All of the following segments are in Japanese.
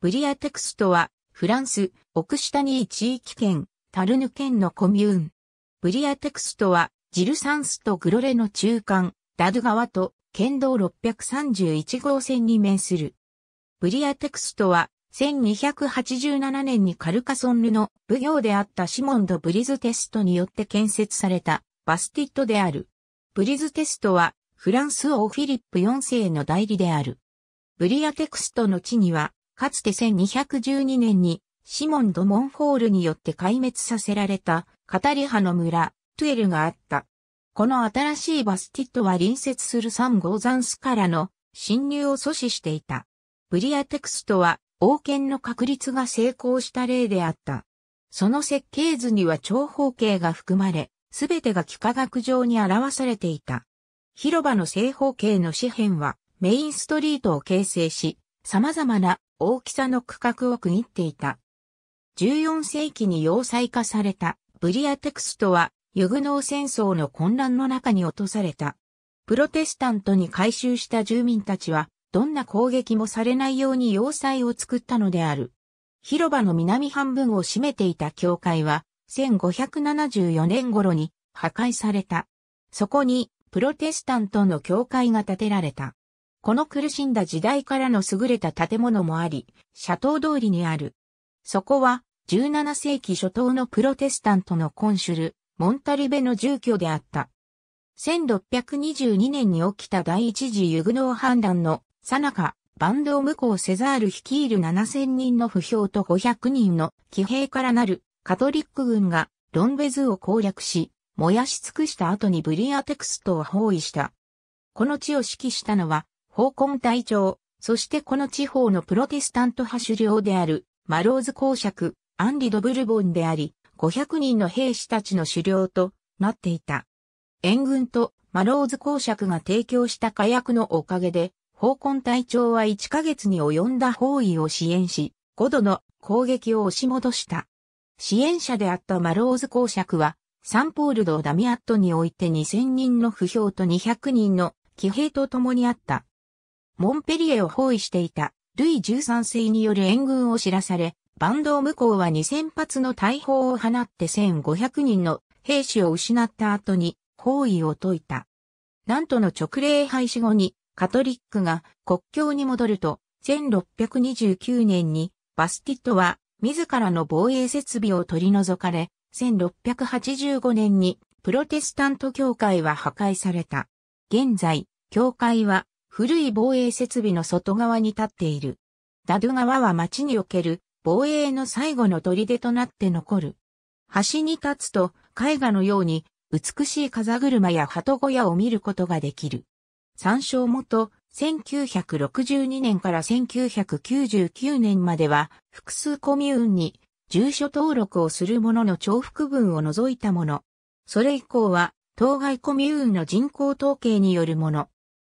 ブリアテクストは、フランス、オクシタニー地域圏、タルヌ県のコミューン。ブリアテクストは、ジルサンスとグロレの中間、ダド川と、県道631号線に面する。ブリアテクストは、1287年にカルカソンヌの奉行であったシモンド・ブリズテストによって建設されたバスティットである。ブリズテストはフランス王フィリップ4世の代理である。ブリアテクストの地にはかつて1212年にシモン・ド・モンフォールによって壊滅させられたカタリハの村、トゥエルがあった。この新しいバスティットは隣接するサンゴーザンスからの侵入を阻止していた。ブリアテクストは王権の確立が成功した例であった。その設計図には長方形が含まれ、すべてが幾何学上に表されていた。広場の正方形の四辺はメインストリートを形成し、様々な大きさの区画を区切っていた。14世紀に要塞化されたブリアテクストはユグノー戦争の混乱の中に落とされた。プロテスタントに改修した住民たちはどんな攻撃もされないように要塞を作ったのである。広場の南半分を占めていた教会は1574年頃に破壊された。そこにプロテスタントの教会が建てられた。この苦しんだ時代からの優れた建物もあり、シャトー通りにある。そこは、17世紀初頭のプロテスタントのコンシュル、モンタルベの住居であった。1622年に起きた第一次ユグノー反乱の最中、バンドを無効ザール率いる7000人の不評と500人の騎兵からなるカトリック軍がロンベズを攻略し、燃やし尽くした後にブリアテクストを包囲した。この地を指揮したのは奉公隊長、そしてこの地方のプロテスタント派首領である、マローズ公爵、アンリ・ド・ブルボンであり、500人の兵士たちの首領となっていた。援軍とマローズ公爵が提供した火薬のおかげで、奉公隊長は1ヶ月に及んだ包囲を支援し、5度の攻撃を押し戻した。支援者であったマローズ公爵は、サンポールド・ダミアットにおいて2000人の不評と200人の騎兵と共にあった。モンペリエを包囲していたルイ13世による援軍を知らされ、バンド向こうは2000発の大砲を放って1500人の兵士を失った後に包囲を解いた。なんとの直令廃止後にカトリックが国境に戻ると、1629年にバスティットは自らの防衛設備を取り除かれ、1685年にプロテスタント教会は破壊された。現在、教会は古い防衛設備の外側に立っている。ダドゥ川は町における防衛の最後の砦となって残る。橋に立つと絵画のように美しい風車や鳩小屋を見ることができる。参照元、1962年から1999年までは複数コミューンに住所登録をする者の重複分を除いたもの。それ以降は当該コミューンの人口統計によるもの。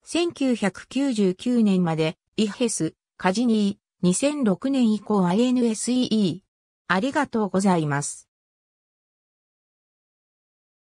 1999年まで、イヘス、カジニー、2006年以降 INSEE。ありがとうございます。